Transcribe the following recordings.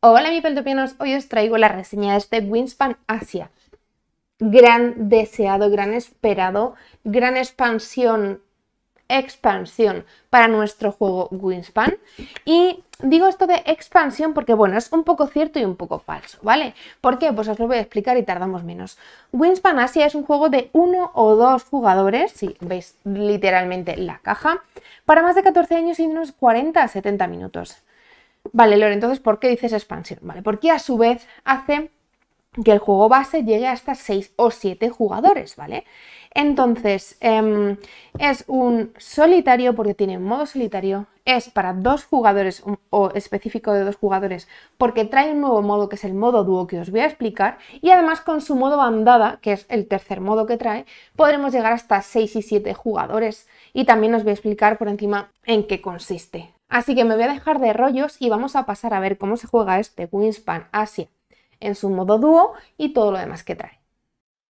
Hola mi peltopianos, hoy os traigo la reseña de este Winspan Asia. Gran deseado, gran esperado, gran expansión, expansión para nuestro juego Winspan Y digo esto de expansión porque, bueno, es un poco cierto y un poco falso, ¿vale? ¿Por qué? Pues os lo voy a explicar y tardamos menos. Winspan Asia es un juego de uno o dos jugadores, si veis literalmente la caja, para más de 14 años y unos 40 a 70 minutos. Vale, Lore, entonces, ¿por qué dices expansión? Vale, porque a su vez hace que el juego base llegue hasta 6 o 7 jugadores, ¿vale? Entonces, em, es un solitario porque tiene modo solitario, es para dos jugadores o específico de dos jugadores porque trae un nuevo modo que es el modo dúo que os voy a explicar y además con su modo bandada, que es el tercer modo que trae, podremos llegar hasta 6 y 7 jugadores y también os voy a explicar por encima en qué consiste, Así que me voy a dejar de rollos y vamos a pasar a ver cómo se juega este Wingspan Asia en su modo dúo y todo lo demás que trae.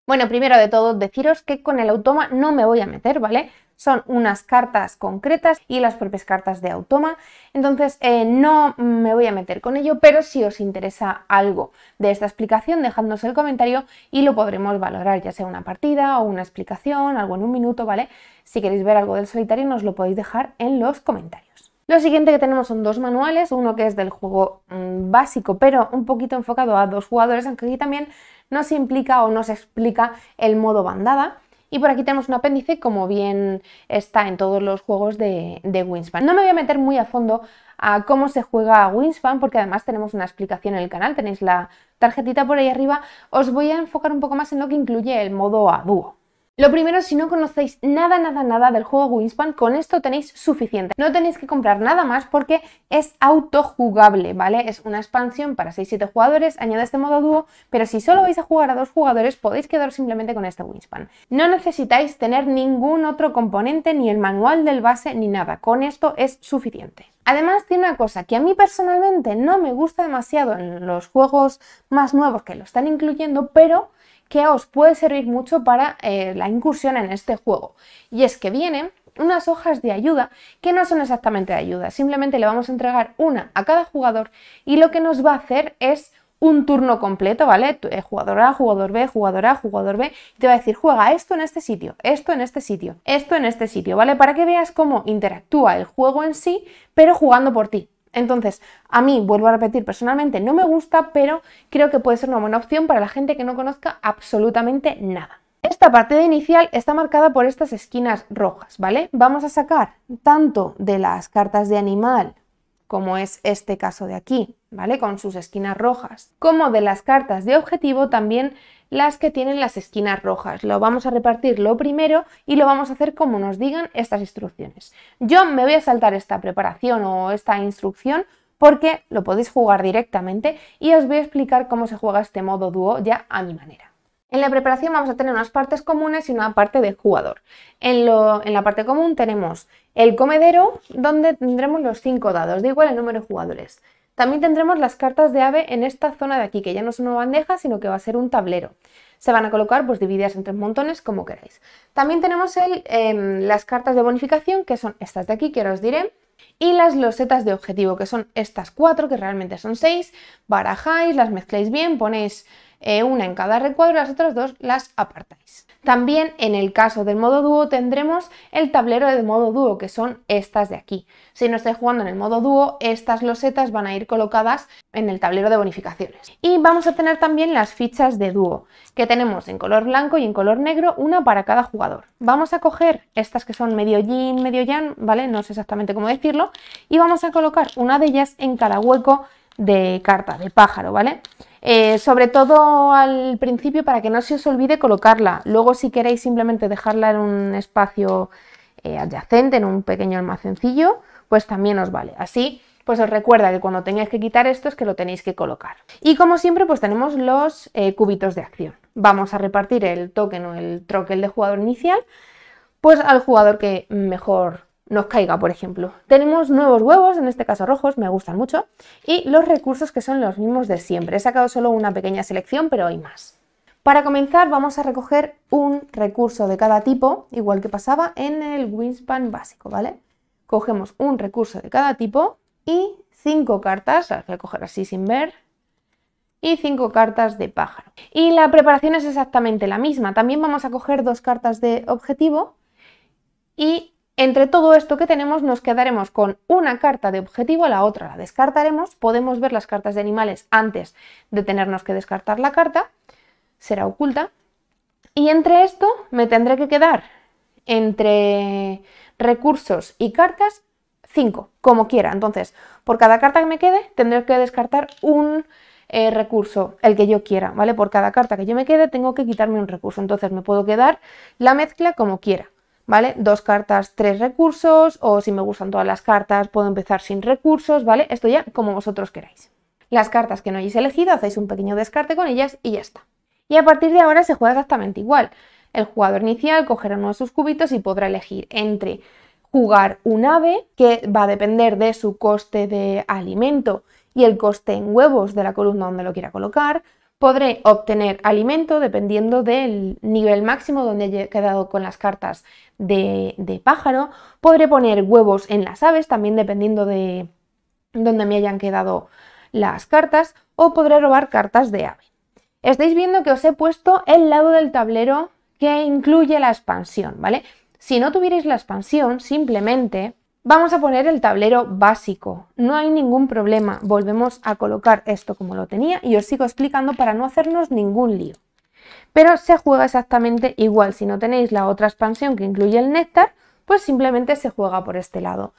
Bueno, primero de todo deciros que con el automa no me voy a meter, ¿vale? Son unas cartas concretas y las propias cartas de automa, entonces eh, no me voy a meter con ello, pero si os interesa algo de esta explicación, dejadnos el comentario y lo podremos valorar, ya sea una partida o una explicación, algo en un minuto, ¿vale? Si queréis ver algo del solitario, nos lo podéis dejar en los comentarios. Lo siguiente que tenemos son dos manuales, uno que es del juego mm, básico, pero un poquito enfocado a dos jugadores, aunque aquí también nos implica o nos explica el modo bandada. Y por aquí tenemos un apéndice, como bien está en todos los juegos de, Winspan. No me voy a meter muy a fondo a cómo se juega Winspan porque además tenemos una explicación en el canal, tenéis la tarjetita por ahí arriba. Os voy a enfocar un poco más en lo que incluye el modo a dúo. Lo primero, si no conocéis nada, nada, nada del juego Wingspan, con esto tenéis suficiente. No tenéis que comprar nada más porque es autojugable, ¿vale? Es una expansión para 6-7 jugadores, añade este modo dúo, pero si solo vais a jugar a dos jugadores podéis quedar simplemente con este Wingspan. No necesitáis tener ningún otro componente, ni el manual del base, ni nada. Con esto es suficiente. Además tiene una cosa que a mí personalmente no me gusta demasiado en los juegos más nuevos que lo están incluyendo, pero que os puede servir mucho para eh, la incursión en este juego. Y es que vienen unas hojas de ayuda que no son exactamente de ayuda, simplemente le vamos a entregar una a cada jugador y lo que nos va a hacer es un turno completo, ¿vale? Eh, jugador A, jugador B, jugador A, jugador B, y te va a decir, juega esto en este sitio, esto en este sitio, esto en este sitio, ¿vale? Para que veas cómo interactúa el juego en sí, pero jugando por ti, entonces, a mí, vuelvo a repetir, personalmente no me gusta, pero creo que puede ser una buena opción para la gente que no conozca absolutamente nada. Esta parte de inicial está marcada por estas esquinas rojas, ¿vale? Vamos a sacar tanto de las cartas de animal como es este caso de aquí, ¿vale? Con sus esquinas rojas. Como de las cartas de objetivo, también las que tienen las esquinas rojas. Lo vamos a repartir lo primero y lo vamos a hacer como nos digan estas instrucciones. Yo me voy a saltar esta preparación o esta instrucción porque lo podéis jugar directamente y os voy a explicar cómo se juega este modo dúo ya a mi manera. En la preparación vamos a tener unas partes comunes y una parte de jugador. En, la parte común tenemos el comedero, donde tendremos los cinco dados, de igual el número de jugadores. También tendremos las cartas de ave en esta zona de aquí, que ya no es una bandeja, sino que va a ser un tablero. Se van a colocar pues divididas entre tres montones, como queráis. También tenemos el, em, las cartas de bonificación, que son estas de aquí, que os diré. Y las losetas de objetivo, que son estas cuatro, que realmente son seis. Barajáis, las mezcláis bien, ponéis eh, una en cada recuadro y las otras dos las apartáis. También en el caso del modo dúo tendremos el tablero de modo dúo, que son estas de aquí. Si no estáis jugando en el modo dúo, estas losetas van a ir colocadas en el tablero de bonificaciones. Y vamos a tener también las fichas de dúo, que tenemos en color blanco y en color negro, una para cada jugador. Vamos a coger estas que son medio yin, medio yang, ¿vale? No sé exactamente cómo decirlo, y vamos a colocar una de ellas en cada hueco de carta, de pájaro, ¿vale? Eh, sobre todo al principio para que no se os olvide colocarla. Luego si queréis simplemente dejarla en un espacio eh, adyacente, en un pequeño almacencillo, pues también os vale. Así pues os recuerda que cuando tengáis que quitar esto es que lo tenéis que colocar. Y como siempre pues tenemos los eh, cubitos de acción. Vamos a repartir el token o el troquel de jugador inicial pues al jugador que mejor nos caiga, por ejemplo. Tenemos nuevos huevos, en este caso rojos, me gustan mucho, y los recursos que son los mismos de siempre. He sacado solo una pequeña selección, pero hay más. Para comenzar vamos a recoger un recurso de cada tipo, igual que pasaba en el Winspan básico, ¿vale? Cogemos un recurso de cada tipo y cinco cartas, las voy a coger así sin ver, y cinco cartas de pájaro. Y la preparación es exactamente la misma, también vamos a coger dos cartas de objetivo y entre todo esto que tenemos nos quedaremos con una carta de objetivo, la otra la descartaremos, podemos ver las cartas de animales antes de tenernos que descartar la carta, será oculta, y entre esto me tendré que quedar entre recursos y cartas 5, como quiera. Entonces, por cada carta que me quede, tendré que descartar un eh, recurso, el que yo quiera, ¿vale? Por cada carta que yo me quede, tengo que quitarme un recurso. Entonces, me puedo quedar la mezcla como quiera. ¿vale? Dos cartas, tres recursos, o si me gustan todas las cartas, puedo empezar sin recursos, ¿vale? Esto ya como vosotros queráis. Las cartas que no hayáis elegido, hacéis un pequeño descarte con ellas y ya está. Y a partir de ahora se juega exactamente igual. El jugador inicial cogerá uno de sus cubitos y podrá elegir entre jugar un ave, que va a depender de su coste de alimento y el coste en huevos de la columna donde lo quiera colocar, podré obtener alimento dependiendo del nivel máximo donde haya quedado con las cartas de, pájaro. Podré poner huevos en las aves, también dependiendo de donde me hayan quedado las cartas. O podré robar cartas de ave. Estáis viendo que os he puesto el lado del tablero que incluye la expansión, ¿vale? Si no tuvierais la expansión, simplemente Vamos a poner el tablero básico, no hay ningún problema, volvemos a colocar esto como lo tenía y os sigo explicando para no hacernos ningún lío. Pero se juega exactamente igual, si no tenéis la otra expansión que incluye el néctar, pues simplemente se juega por este lado.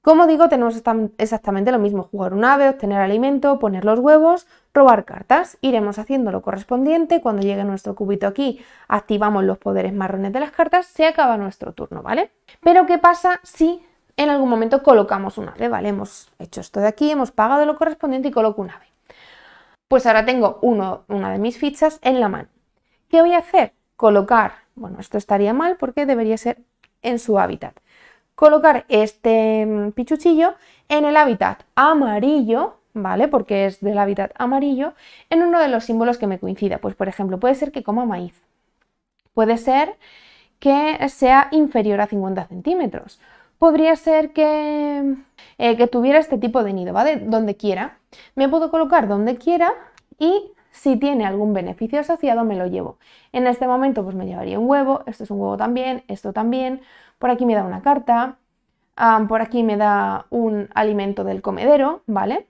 Como digo, tenemos exactamente lo mismo, jugar un ave, obtener alimento, poner los huevos, robar cartas. Iremos haciendo lo correspondiente, cuando llegue nuestro cubito aquí activamos los poderes marrones de las cartas, se acaba nuestro turno, ¿vale? Pero ¿qué pasa si en algún momento colocamos un ave, ¿vale? Hemos hecho esto de aquí, hemos pagado lo correspondiente y coloco un ave. Pues ahora tengo una de mis fichas en la mano. ¿Qué voy a hacer? Colocar, bueno, esto estaría mal porque debería ser en su hábitat. Colocar este mm, pichuchillo en el hábitat amarillo, ¿vale? Porque es del hábitat amarillo, en uno de los símbolos que me coincida. Pues por ejemplo, puede ser que coma maíz. Puede ser que sea inferior a 50 centímetros podría ser eh, que, tuviera este tipo de nido, ¿vale? Donde quiera. Me puedo colocar donde quiera y si tiene algún beneficio asociado me lo llevo. En este momento pues me llevaría un huevo, esto es un huevo también, esto también, por aquí me da una carta, por aquí me da un alimento del comedero, ¿vale?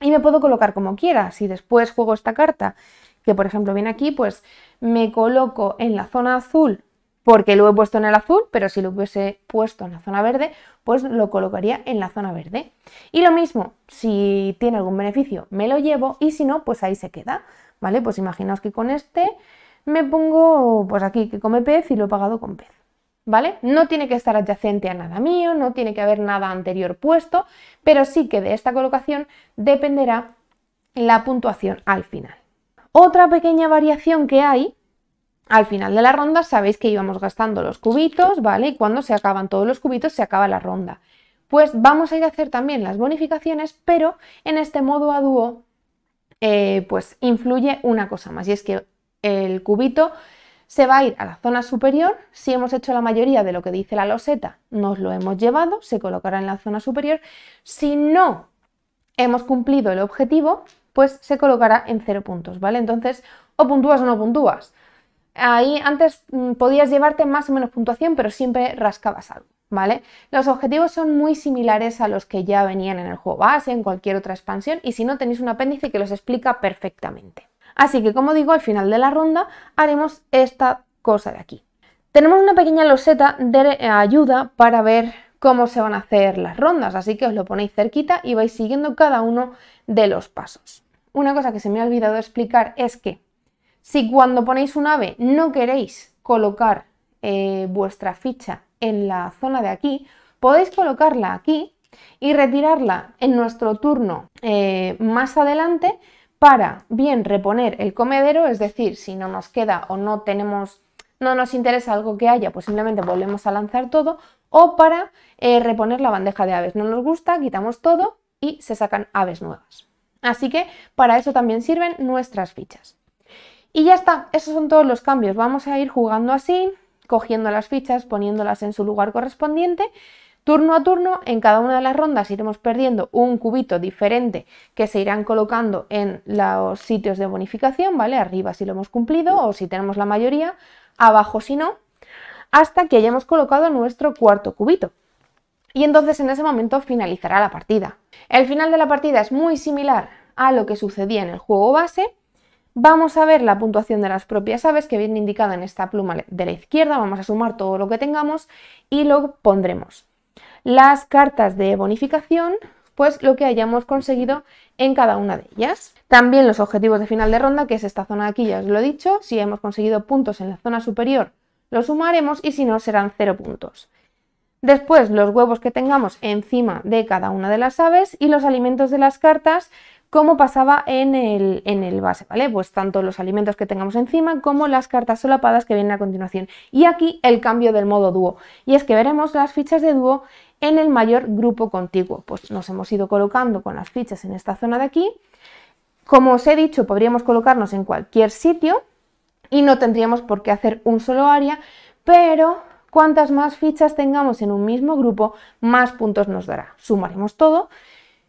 Y me puedo colocar como quiera, si después juego esta carta, que por ejemplo viene aquí, pues me coloco en la zona azul porque lo he puesto en el azul, pero si lo hubiese puesto en la zona verde, pues lo colocaría en la zona verde. Y lo mismo, si tiene algún beneficio, me lo llevo y si no, pues ahí se queda. ¿Vale? Pues imaginaos que con este me pongo pues aquí que come pez y lo he pagado con pez. ¿Vale? No tiene que estar adyacente a nada mío, no tiene que haber nada anterior puesto, pero sí que de esta colocación dependerá la puntuación al final. Otra pequeña variación que hay al final de la ronda sabéis que íbamos gastando los cubitos, ¿vale? Y cuando se acaban todos los cubitos se acaba la ronda. Pues vamos a ir a hacer también las bonificaciones, pero en este modo a dúo eh, pues influye una cosa más y es que el cubito se va a ir a la zona superior. Si hemos hecho la mayoría de lo que dice la loseta, nos lo hemos llevado, se colocará en la zona superior. Si no hemos cumplido el objetivo, pues se colocará en cero puntos, ¿vale? Entonces, o puntúas o no puntúas. Ahí antes mm, podías llevarte más o menos puntuación, pero siempre rascabas algo. ¿Vale? Los objetivos son muy similares a los que ya venían en el juego base, en cualquier otra expansión, y si no tenéis un apéndice que los explica perfectamente. Así que, como digo, al final de la ronda haremos esta cosa de aquí. Tenemos una pequeña loseta de ayuda para ver cómo se van a hacer las rondas, así que os lo ponéis cerquita y vais siguiendo cada uno de los pasos. Una cosa que se me ha olvidado explicar es que si cuando ponéis un ave no queréis colocar eh, vuestra ficha en la zona de aquí, podéis colocarla aquí y retirarla en nuestro turno eh, más adelante para bien reponer el comedero, es decir, si no nos queda o no tenemos, no nos interesa algo que haya, pues simplemente volvemos a lanzar todo, o para eh, reponer la bandeja de aves. No nos gusta, quitamos todo y se sacan aves nuevas. Así que para eso también sirven nuestras fichas. Y ya está, esos son todos los cambios. Vamos a ir jugando así, cogiendo las fichas, poniéndolas en su lugar correspondiente. Turno a turno, en cada una de las rondas iremos perdiendo un cubito diferente que se irán colocando en los sitios de bonificación, ¿vale? Arriba si lo hemos cumplido o si tenemos la mayoría, abajo si no, hasta que hayamos colocado nuestro cuarto cubito. Y entonces en ese momento finalizará la partida. El final de la partida es muy similar a lo que sucedía en el juego base, Vamos a ver la puntuación de las propias aves que viene indicada en esta pluma de la izquierda, vamos a sumar todo lo que tengamos y lo pondremos. Las cartas de bonificación, pues lo que hayamos conseguido en cada una de ellas. También los objetivos de final de ronda, que es esta zona de aquí, ya os lo he dicho, si hemos conseguido puntos en la zona superior lo sumaremos y si no serán cero puntos. Después los huevos que tengamos encima de cada una de las aves y los alimentos de las cartas como pasaba en el, en el base, ¿vale? Pues tanto los alimentos que tengamos encima como las cartas solapadas que vienen a continuación. Y aquí el cambio del modo dúo. Y es que veremos las fichas de dúo en el mayor grupo contiguo. Pues nos hemos ido colocando con las fichas en esta zona de aquí. Como os he dicho, podríamos colocarnos en cualquier sitio y no tendríamos por qué hacer un solo área, pero cuantas más fichas tengamos en un mismo grupo, más puntos nos dará. Sumaremos todo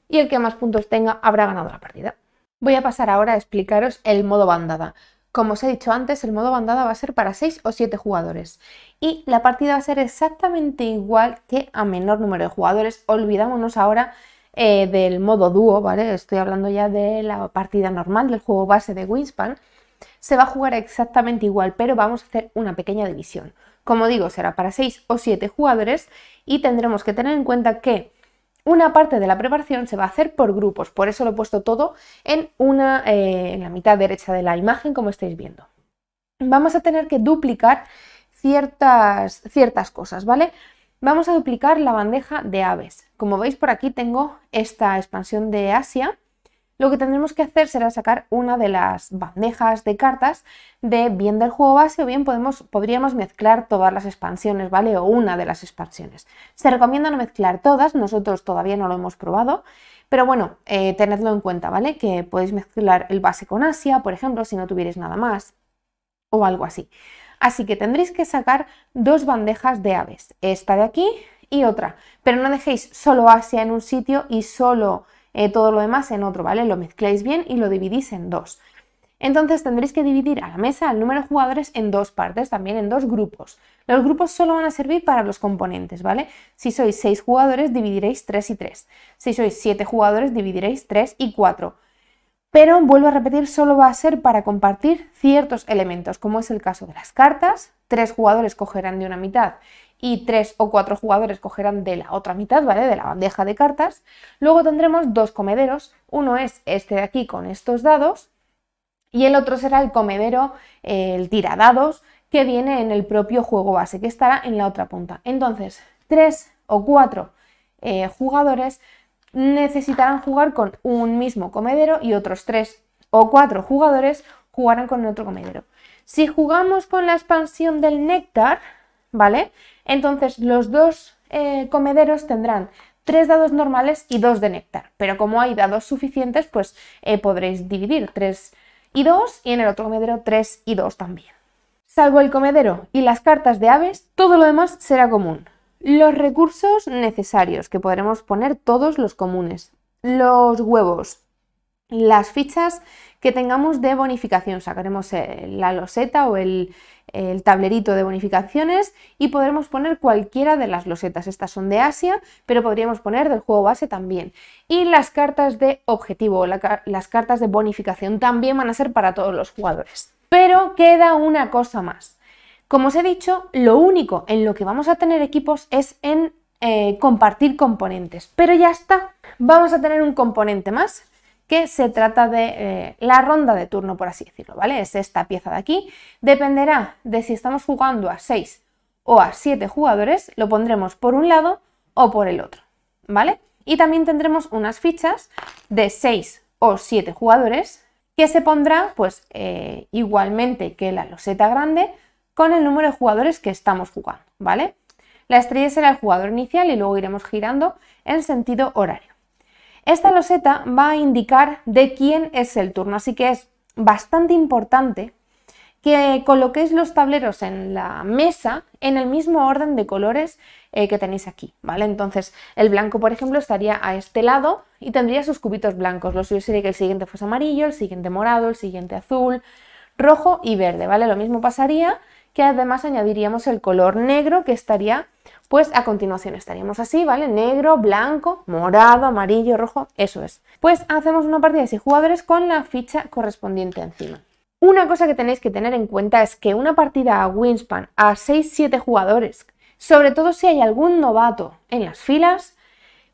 y el que más puntos tenga habrá ganado la partida. Voy a pasar ahora a explicaros el modo bandada. Como os he dicho antes, el modo bandada va a ser para 6 o 7 jugadores y la partida va a ser exactamente igual que a menor número de jugadores. Olvidámonos ahora eh, del modo dúo, ¿vale? Estoy hablando ya de la partida normal del juego base de Winspan. Se va a jugar exactamente igual, pero vamos a hacer una pequeña división. Como digo, será para 6 o 7 jugadores y tendremos que tener en cuenta que una parte de la preparación se va a hacer por grupos, por eso lo he puesto todo en, eh, en la mitad derecha de la imagen, como estáis viendo. Vamos a tener que duplicar ciertas, ciertas cosas, ¿vale? Vamos a duplicar la bandeja de aves. Como veis por aquí tengo esta expansión de Asia, lo que tendremos que hacer será sacar una de las bandejas de cartas de bien del juego base o bien podemos, podríamos mezclar todas las expansiones, ¿vale? O una de las expansiones. Se recomienda no mezclar todas, nosotros todavía no lo hemos probado, pero bueno, eh, tenedlo en cuenta, ¿vale? Que podéis mezclar el base con Asia, por ejemplo, si no tuvierais nada más o algo así. Así que tendréis que sacar dos bandejas de aves, esta de aquí y otra, pero no dejéis solo Asia en un sitio y solo eh, todo lo demás en otro, ¿vale? Lo mezcláis bien y lo dividís en dos. Entonces tendréis que dividir a la mesa el número de jugadores en dos partes, también en dos grupos. Los grupos solo van a servir para los componentes, ¿vale? Si sois seis jugadores, dividiréis tres y tres. Si sois siete jugadores, dividiréis tres y cuatro. Pero, vuelvo a repetir, solo va a ser para compartir ciertos elementos, como es el caso de las cartas. Tres jugadores cogerán de una mitad y tres o cuatro jugadores cogerán de la otra mitad, ¿vale? De la bandeja de cartas. Luego tendremos dos comederos, uno es este de aquí con estos dados y el otro será el comedero, eh, el tiradados, que viene en el propio juego base, que estará en la otra punta. Entonces, tres o cuatro eh, jugadores necesitarán jugar con un mismo comedero y otros tres o cuatro jugadores jugarán con otro comedero. Si jugamos con la expansión del néctar, ¿vale? Entonces los dos eh, comederos tendrán tres dados normales y dos de néctar, pero como hay dados suficientes, pues eh, podréis dividir tres y dos y en el otro comedero tres y dos también. Salvo el comedero y las cartas de aves, todo lo demás será común. Los recursos necesarios, que podremos poner todos los comunes. Los huevos, las fichas que tengamos de bonificación. Sacaremos la loseta o el, tablerito de bonificaciones y podremos poner cualquiera de las losetas. Estas son de Asia, pero podríamos poner del juego base también. Y las cartas de objetivo, las cartas de bonificación también van a ser para todos los jugadores. Pero queda una cosa más. Como os he dicho, lo único en lo que vamos a tener equipos es en eh, compartir componentes. Pero ya está, vamos a tener un componente más que se trata de eh, la ronda de turno, por así decirlo, ¿vale? Es esta pieza de aquí. Dependerá de si estamos jugando a 6 o a 7 jugadores, lo pondremos por un lado o por el otro, ¿vale? Y también tendremos unas fichas de 6 o 7 jugadores que se pondrán pues eh, igualmente que la loseta grande con el número de jugadores que estamos jugando, ¿vale? La estrella será el jugador inicial y luego iremos girando en sentido horario. Esta loseta va a indicar de quién es el turno, así que es bastante importante que coloquéis los tableros en la mesa en el mismo orden de colores eh, que tenéis aquí, ¿vale? Entonces, el blanco, por ejemplo, estaría a este lado y tendría sus cubitos blancos. Lo suyo sería que el siguiente fuese amarillo, el siguiente morado, el siguiente azul, rojo y verde, ¿vale? Lo mismo pasaría que además añadiríamos el color negro que estaría pues a continuación estaríamos así, ¿vale? Negro, blanco, morado, amarillo, rojo, eso es. Pues hacemos una partida de 6 jugadores con la ficha correspondiente encima. Una cosa que tenéis que tener en cuenta es que una partida a Winspan a 6-7 jugadores, sobre todo si hay algún novato en las filas,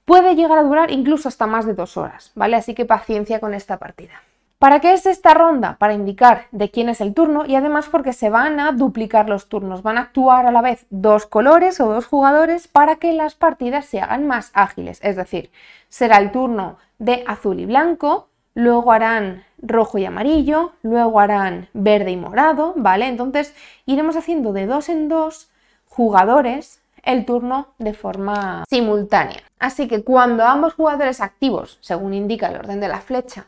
puede llegar a durar incluso hasta más de 2 horas, ¿vale? Así que paciencia con esta partida. ¿Para qué es esta ronda? Para indicar de quién es el turno y además porque se van a duplicar los turnos, van a actuar a la vez dos colores o dos jugadores para que las partidas se hagan más ágiles. Es decir, será el turno de azul y blanco, luego harán rojo y amarillo, luego harán verde y morado, ¿vale? Entonces iremos haciendo de dos en dos jugadores el turno de forma simultánea. Así que cuando ambos jugadores activos, según indica el orden de la flecha,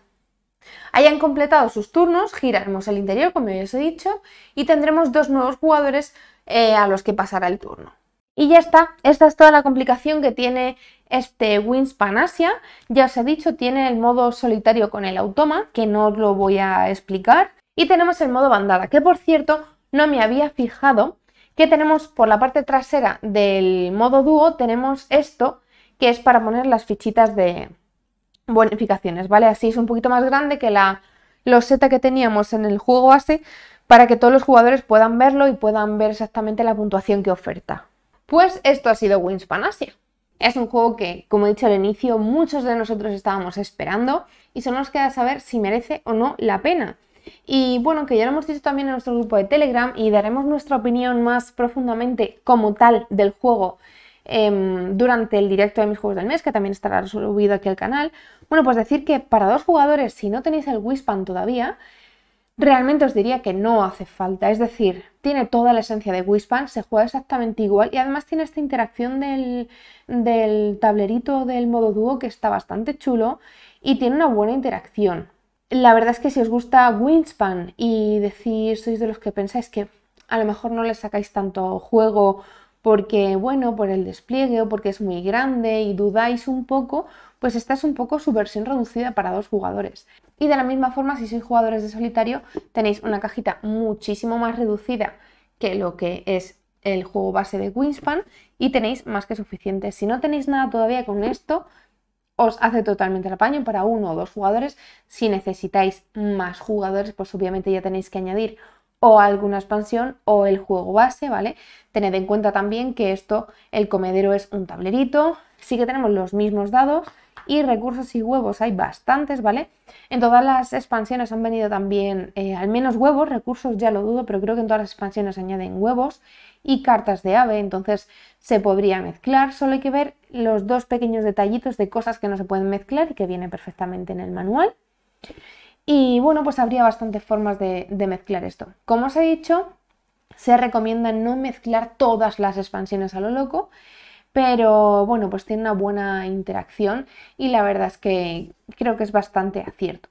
Hayan completado sus turnos, giraremos el interior, como ya os he dicho, y tendremos dos nuevos jugadores eh, a los que pasará el turno. Y ya está, esta es toda la complicación que tiene este Winspan Asia. Ya os he dicho, tiene el modo solitario con el automa, que no os lo voy a explicar. Y tenemos el modo bandada, que por cierto no me había fijado, que tenemos por la parte trasera del modo dúo, tenemos esto, que es para poner las fichitas de, bonificaciones, ¿vale? Así es un poquito más grande que la loseta que teníamos en el juego base para que todos los jugadores puedan verlo y puedan ver exactamente la puntuación que oferta. Pues esto ha sido Wingspan Asia. Es un juego que, como he dicho al inicio, muchos de nosotros estábamos esperando y solo nos queda saber si merece o no la pena. Y bueno, que ya lo hemos dicho también en nuestro grupo de Telegram y daremos nuestra opinión más profundamente como tal del juego Em, durante el directo de mis juegos del mes, que también estará subido aquí al canal. Bueno, pues decir que para dos jugadores, si no tenéis el Wispan todavía, realmente os diría que no hace falta. Es decir, tiene toda la esencia de Wispan, se juega exactamente igual y además tiene esta interacción del, tablerito del modo dúo que está bastante chulo y tiene una buena interacción. La verdad es que si os gusta Wingspan y decís, sois de los que pensáis que a lo mejor no le sacáis tanto juego porque, bueno, por el despliegue o porque es muy grande y dudáis un poco, pues esta es un poco su versión reducida para dos jugadores. Y de la misma forma, si sois jugadores de solitario, tenéis una cajita muchísimo más reducida que lo que es el juego base de Winspan y tenéis más que suficiente. Si no tenéis nada todavía con esto, os hace totalmente el apaño para uno o dos jugadores. Si necesitáis más jugadores, pues obviamente ya tenéis que añadir o alguna expansión o el juego base, ¿vale? Tened en cuenta también que esto, el comedero es un tablerito, sí que tenemos los mismos dados y recursos y huevos hay bastantes, ¿vale? En todas las expansiones han venido también eh, al menos huevos, recursos ya lo dudo, pero creo que en todas las expansiones añaden huevos y cartas de ave, entonces se podría mezclar, solo hay que ver los dos pequeños detallitos de cosas que no se pueden mezclar y que viene perfectamente en el manual. Y bueno, pues habría bastantes formas de, mezclar esto. Como os he dicho, se recomienda no mezclar todas las expansiones a lo loco, pero bueno, pues tiene una buena interacción y la verdad es que creo que es bastante acierto.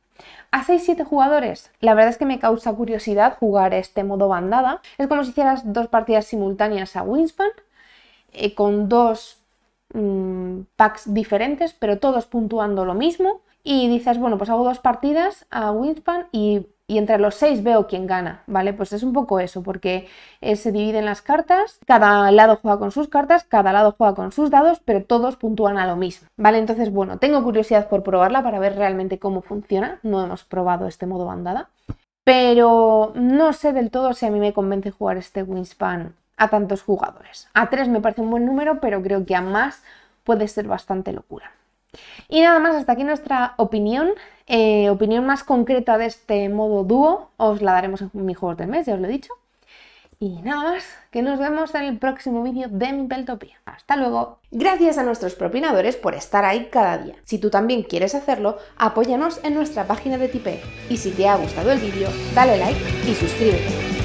A 6-7 jugadores, la verdad es que me causa curiosidad jugar este modo bandada. Es como si hicieras dos partidas simultáneas a Winspan, eh, con dos mm, packs diferentes, pero todos puntuando lo mismo y dices, bueno, pues hago dos partidas a Winspan y, entre los seis veo quién gana, ¿vale? Pues es un poco eso, porque eh, se dividen las cartas, cada lado juega con sus cartas, cada lado juega con sus dados, pero todos puntúan a lo mismo, ¿vale? Entonces, bueno, tengo curiosidad por probarla para ver realmente cómo funciona, no hemos probado este modo bandada, pero no sé del todo si a mí me convence jugar este Winspan a tantos jugadores. A tres me parece un buen número, pero creo que a más puede ser bastante locura. Y nada más, hasta aquí nuestra opinión. Eh, opinión más concreta de este modo dúo os la daremos en mi juego del mes, ya os lo he dicho. Y nada más, que nos vemos en el próximo vídeo de mi Peltopía. ¡Hasta luego! Gracias a nuestros propinadores por estar ahí cada día. Si tú también quieres hacerlo, apóyanos en nuestra página de Tipeee. Y si te ha gustado el vídeo, dale like y suscríbete.